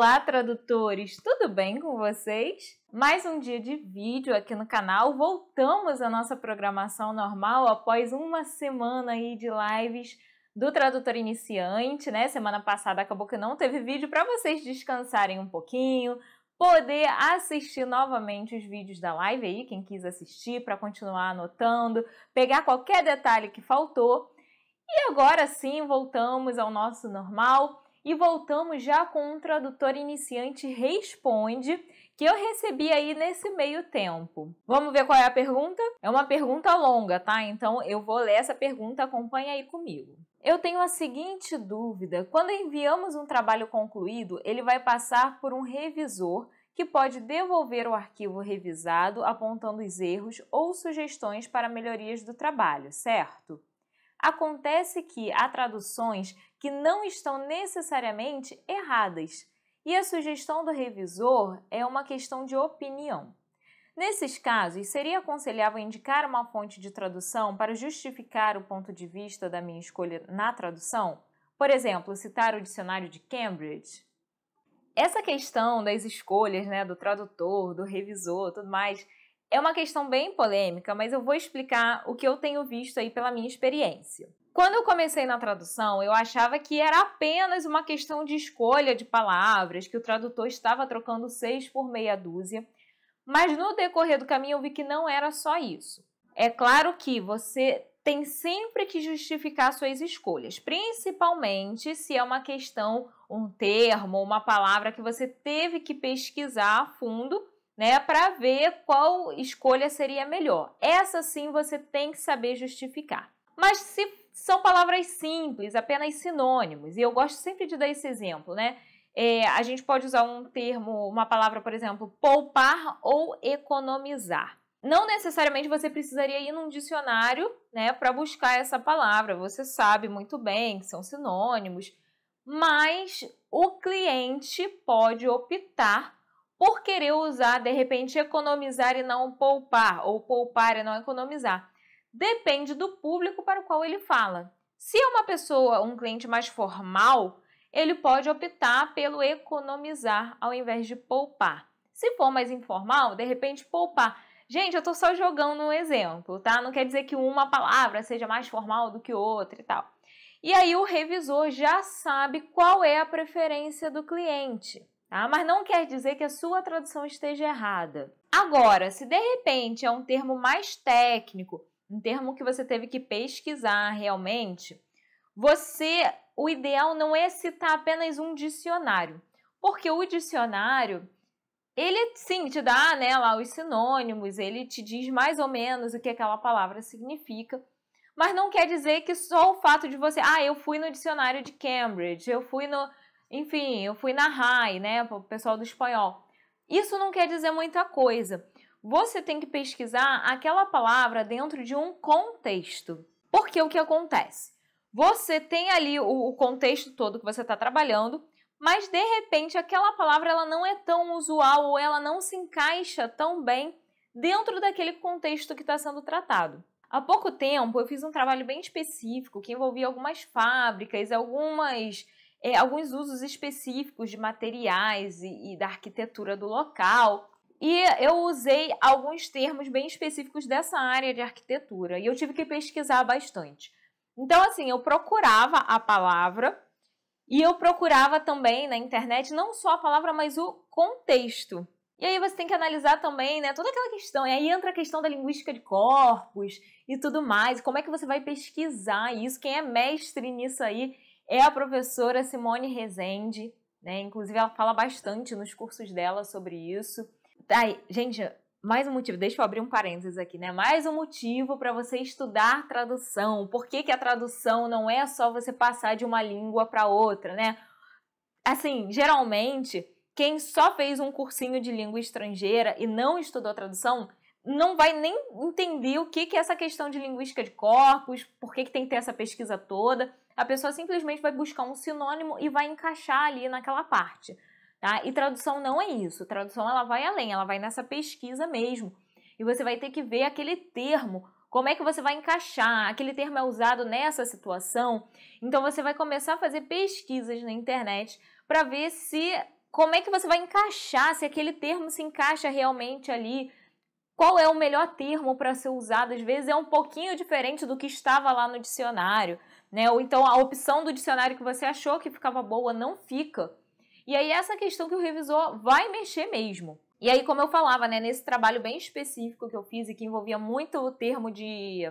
Olá, tradutores! Tudo bem com vocês? Mais um dia de vídeo aqui no canal. Voltamos à nossa programação normal após uma semana aí de lives do tradutor iniciante, né? Semana passada acabou que não teve vídeo para vocês descansarem um pouquinho, poder assistir novamente os vídeos da live aí, quem quis assistir para continuar anotando, pegar qualquer detalhe que faltou. E agora sim, voltamos ao nosso normal e voltamos já com um tradutor iniciante responde que eu recebi aí nesse meio tempo. Vamos ver qual é a pergunta? É uma pergunta longa, tá? Então eu vou ler essa pergunta, acompanha aí comigo. Eu tenho a seguinte dúvida: quando enviamos um trabalho concluído, ele vai passar por um revisor que pode devolver o arquivo revisado apontando os erros ou sugestões para melhorias do trabalho, certo? Acontece que há traduções que não estão necessariamente erradas, e a sugestão do revisor é uma questão de opinião. Nesses casos, seria aconselhável indicar uma fonte de tradução para justificar o ponto de vista da minha escolha na tradução? Por exemplo, citar o dicionário de Cambridge? Essa questão das escolhas né, do tradutor, do revisor, tudo mais, é uma questão bem polêmica, mas eu vou explicar o que eu tenho visto aí pela minha experiência. Quando eu comecei na tradução, eu achava que era apenas uma questão de escolha de palavras, que o tradutor estava trocando seis por meia dúzia, mas no decorrer do caminho eu vi que não era só isso. É claro que você tem sempre que justificar suas escolhas, principalmente se é uma questão, um termo, uma palavra que você teve que pesquisar a fundo né, para ver qual escolha seria melhor. Essa sim você tem que saber justificar. Mas se são palavras simples, apenas sinônimos, e eu gosto sempre de dar esse exemplo, né? É, a gente pode usar um termo, uma palavra, por exemplo, poupar ou economizar. Não necessariamente você precisaria ir num dicionário, né, para buscar essa palavra. Você sabe muito bem que são sinônimos, mas o cliente pode optar por querer usar, de repente, economizar e não poupar, ou poupar e não economizar. Depende do público para o qual ele fala. Se é uma pessoa, um cliente mais formal, ele pode optar pelo economizar ao invés de poupar. Se for mais informal, de repente poupar. Gente, eu estou só jogando um exemplo, tá? Não quer dizer que uma palavra seja mais formal do que outra e tal. E aí o revisor já sabe qual é a preferência do cliente. Tá? Mas não quer dizer que a sua tradução esteja errada. Agora, se de repente é um termo mais técnico, um termo que você teve que pesquisar realmente, você, o ideal não é citar apenas um dicionário, porque o dicionário ele sim te dá, né, lá os sinônimos, ele te diz mais ou menos o que aquela palavra significa, mas não quer dizer que só o fato de você, ah, eu fui no dicionário de Cambridge, eu fui no enfim, eu fui na RAI, né, para o pessoal do espanhol. Isso não quer dizer muita coisa. Você tem que pesquisar aquela palavra dentro de um contexto. Porque o que acontece? Você tem ali o, contexto todo que você está trabalhando, mas de repente aquela palavra ela não é tão usual ou ela não se encaixa tão bem dentro daquele contexto que está sendo tratado. Há pouco tempo eu fiz um trabalho bem específico que envolvia algumas fábricas, algumas é, alguns usos específicos de materiais e, e da arquitetura do local. E eu usei alguns termos bem específicos dessa área de arquitetura e eu tive que pesquisar bastante. Então, assim, eu procurava a palavra e eu procurava também na internet não só a palavra, mas o contexto. E aí você tem que analisar também, né, toda aquela questão. E aí entra a questão da linguística de corpos e tudo mais. Como é que você vai pesquisar isso? Quem é mestre nisso aí é a professora Simone Rezende, né? Inclusive, ela fala bastante nos cursos dela sobre isso. Tá, gente, mais um motivo, deixa eu abrir um parênteses aqui, né? Mais um motivo para você estudar tradução. Por que, que a tradução não é só você passar de uma língua para outra, né? Assim, geralmente, quem só fez um cursinho de língua estrangeira e não estudou tradução não vai nem entender o que, que é essa questão de linguística de corpos, por que, que tem que ter essa pesquisa toda a pessoa simplesmente vai buscar um sinônimo e vai encaixar ali naquela parte. Tá? E tradução não é isso. Tradução ela vai além, ela vai nessa pesquisa mesmo. E você vai ter que ver aquele termo, como é que você vai encaixar, aquele termo é usado nessa situação. Então você vai começar a fazer pesquisas na internet para ver se como é que você vai encaixar, se aquele termo se encaixa realmente ali. Qual é o melhor termo para ser usado? Às vezes é um pouquinho diferente do que estava lá no dicionário né? Ou então a opção do dicionário que você achou que ficava boa não fica. E aí essa questão que o revisor vai mexer mesmo. E aí, como eu falava, né, nesse trabalho bem específico que eu fiz e que envolvia muito o termo de,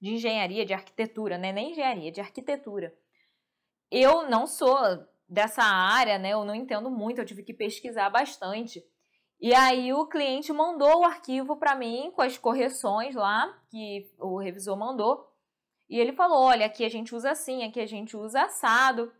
de engenharia, de arquitetura, né? Nem engenharia, de arquitetura. Eu não sou dessa área, né? Eu não entendo muito, eu tive que pesquisar bastante. E aí o cliente mandou o arquivo para mim com as correções lá que o revisor mandou. E ele falou: olha, aqui a gente usa assim, aqui a gente usa assado.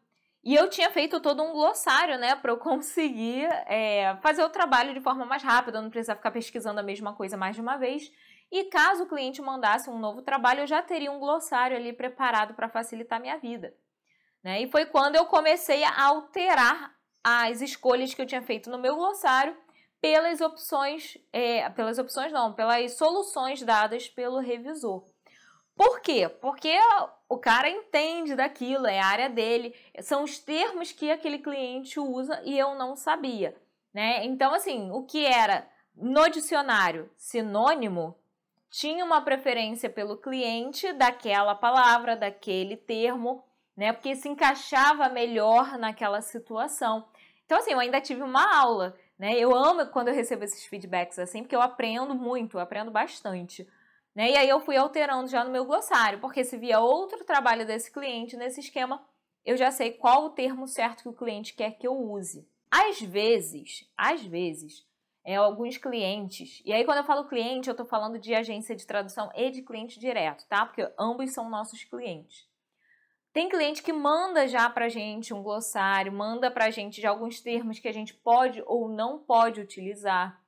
E eu tinha feito todo um glossário, né, para eu conseguir é, fazer o trabalho de forma mais rápida, não precisar ficar pesquisando a mesma coisa mais de uma vez. E caso o cliente mandasse um novo trabalho, eu já teria um glossário ali preparado para facilitar a minha vida. Né? E foi quando eu comecei a alterar as escolhas que eu tinha feito no meu glossário pelas opções, é, pelas opções não, pelas soluções dadas pelo revisor. Por quê? Porque o cara entende daquilo, é a área dele, são os termos que aquele cliente usa e eu não sabia, né? Então, assim, o que era no dicionário sinônimo tinha uma preferência pelo cliente daquela palavra, daquele termo, né? Porque se encaixava melhor naquela situação. Então, assim, eu ainda tive uma aula, né? Eu amo quando eu recebo esses feedbacks assim, porque eu aprendo muito, eu aprendo bastante. Né? E aí eu fui alterando já no meu glossário, porque se via outro trabalho desse cliente nesse esquema, eu já sei qual o termo certo que o cliente quer que eu use. Às vezes, às vezes, é, alguns clientes, e aí quando eu falo cliente, eu estou falando de agência de tradução e de cliente direto, tá? Porque ambos são nossos clientes. Tem cliente que manda já pra gente um glossário, manda pra gente de alguns termos que a gente pode ou não pode utilizar.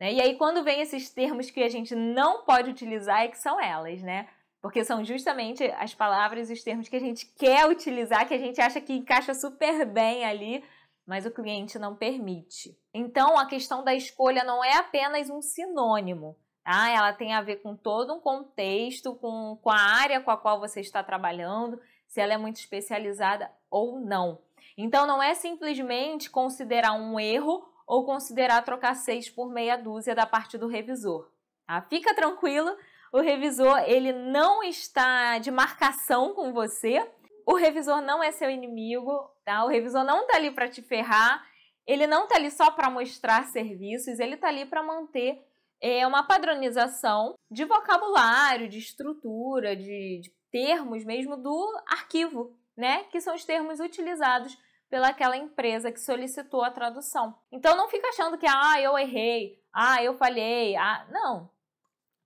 Né? E aí, quando vem esses termos que a gente não pode utilizar, é que são elas, né? Porque são justamente as palavras e os termos que a gente quer utilizar, que a gente acha que encaixa super bem ali, mas o cliente não permite. Então, a questão da escolha não é apenas um sinônimo, tá? Ela tem a ver com todo um contexto, com, com a área com a qual você está trabalhando, se ela é muito especializada ou não. Então, não é simplesmente considerar um erro ou considerar trocar seis por meia dúzia da parte do revisor. Ah, Fica tranquilo, o revisor ele não está de marcação com você, o revisor não é seu inimigo, tá? o revisor não está ali para te ferrar, ele não está ali só para mostrar serviços, ele está ali para manter é, uma padronização de vocabulário, de estrutura, de, de termos mesmo do arquivo, né? Que são os termos utilizados pelaquela empresa que solicitou a tradução. Então não fica achando que ah, eu errei, ah, eu falhei, ah, não.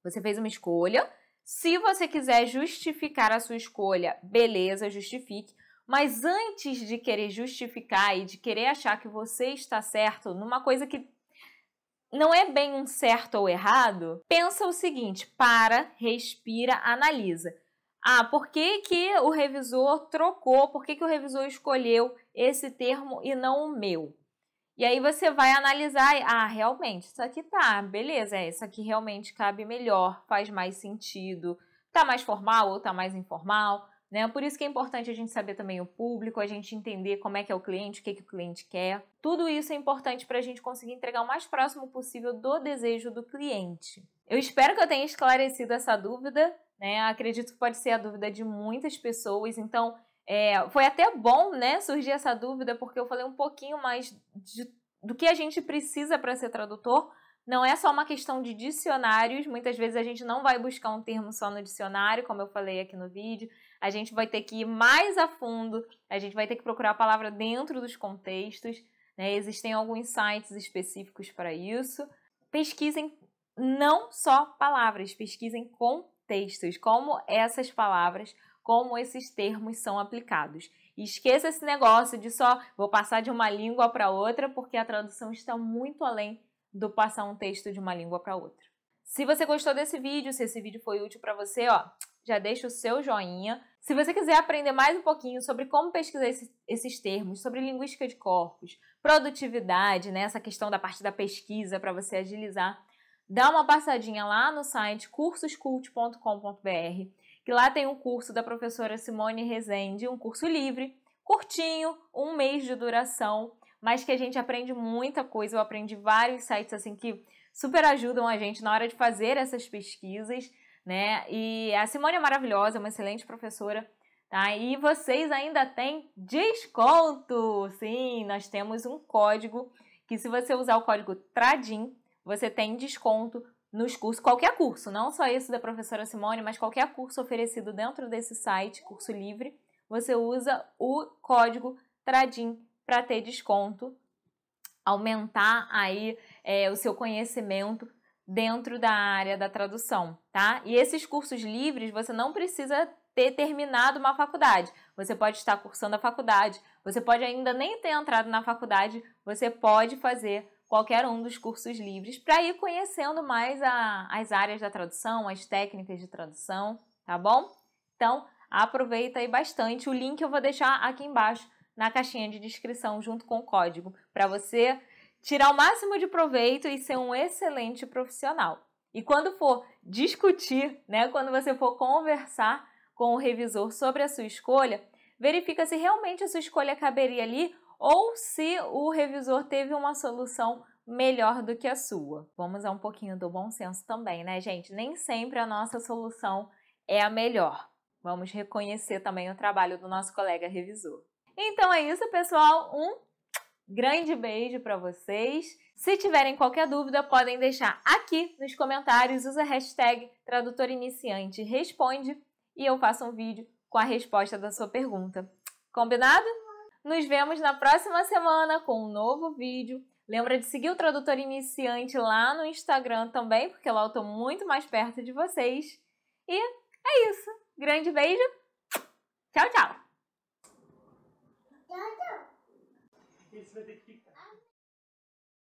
Você fez uma escolha. Se você quiser justificar a sua escolha, beleza, justifique. Mas antes de querer justificar e de querer achar que você está certo numa coisa que não é bem um certo ou errado, pensa o seguinte: para, respira, analisa. Ah, por que, que o revisor trocou? Por que, que o revisor escolheu esse termo e não o meu? E aí você vai analisar, ah, realmente, isso aqui tá, beleza, é, isso aqui realmente cabe melhor, faz mais sentido, tá mais formal ou tá mais informal, né? Por isso que é importante a gente saber também o público, a gente entender como é que é o cliente, o que, é que o cliente quer. Tudo isso é importante para a gente conseguir entregar o mais próximo possível do desejo do cliente. Eu espero que eu tenha esclarecido essa dúvida. Né? Acredito que pode ser a dúvida de muitas pessoas, então é, foi até bom né, surgir essa dúvida, porque eu falei um pouquinho mais de, do que a gente precisa para ser tradutor. Não é só uma questão de dicionários, muitas vezes a gente não vai buscar um termo só no dicionário, como eu falei aqui no vídeo. A gente vai ter que ir mais a fundo, a gente vai ter que procurar a palavra dentro dos contextos. Né? Existem alguns sites específicos para isso. Pesquisem não só palavras, pesquisem com textos, como essas palavras, como esses termos são aplicados. esqueça esse negócio de só vou passar de uma língua para outra, porque a tradução está muito além do passar um texto de uma língua para outra. Se você gostou desse vídeo, se esse vídeo foi útil para você, ó, já deixa o seu joinha. Se você quiser aprender mais um pouquinho sobre como pesquisar esses, esses termos, sobre linguística de corpos, produtividade, né, essa questão da parte da pesquisa para você agilizar, dá uma passadinha lá no site cursoscult.com.br, que lá tem um curso da professora Simone Rezende, um curso livre, curtinho, um mês de duração, mas que a gente aprende muita coisa. Eu aprendi vários sites assim que super ajudam a gente na hora de fazer essas pesquisas, né? E a Simone é maravilhosa, é uma excelente professora. Tá? E vocês ainda têm desconto! Sim, nós temos um código que se você usar o código TRADIM, você tem desconto nos cursos, qualquer curso, não só esse da professora Simone, mas qualquer curso oferecido dentro desse site, curso livre, você usa o código TRADIM para ter desconto, aumentar aí é, o seu conhecimento dentro da área da tradução, tá? E esses cursos livres você não precisa ter terminado uma faculdade. Você pode estar cursando a faculdade, você pode ainda nem ter entrado na faculdade, você pode fazer qualquer um dos cursos livres para ir conhecendo mais a, as áreas da tradução, as técnicas de tradução, tá bom? Então, aproveita aí bastante. O link eu vou deixar aqui embaixo na caixinha de descrição junto com o código para você tirar o máximo de proveito e ser um excelente profissional. E quando for discutir, né, quando você for conversar com o revisor sobre a sua escolha, verifica se realmente a sua escolha caberia ali ou se o revisor teve uma solução melhor do que a sua. Vamos a um pouquinho do bom senso também, né, gente? Nem sempre a nossa solução é a melhor. Vamos reconhecer também o trabalho do nosso colega revisor. Então é isso, pessoal. Um grande beijo para vocês. Se tiverem qualquer dúvida, podem deixar aqui nos comentários. Usa a hashtag Tradutor Iniciante Responde e eu faço um vídeo com a resposta da sua pergunta. Combinado? Nos vemos na próxima semana com um novo vídeo. Lembra de seguir o Tradutor Iniciante lá no Instagram também, porque lá eu estou muito mais perto de vocês. E é isso. Grande beijo. Tchau, tchau. Tchau, tchau.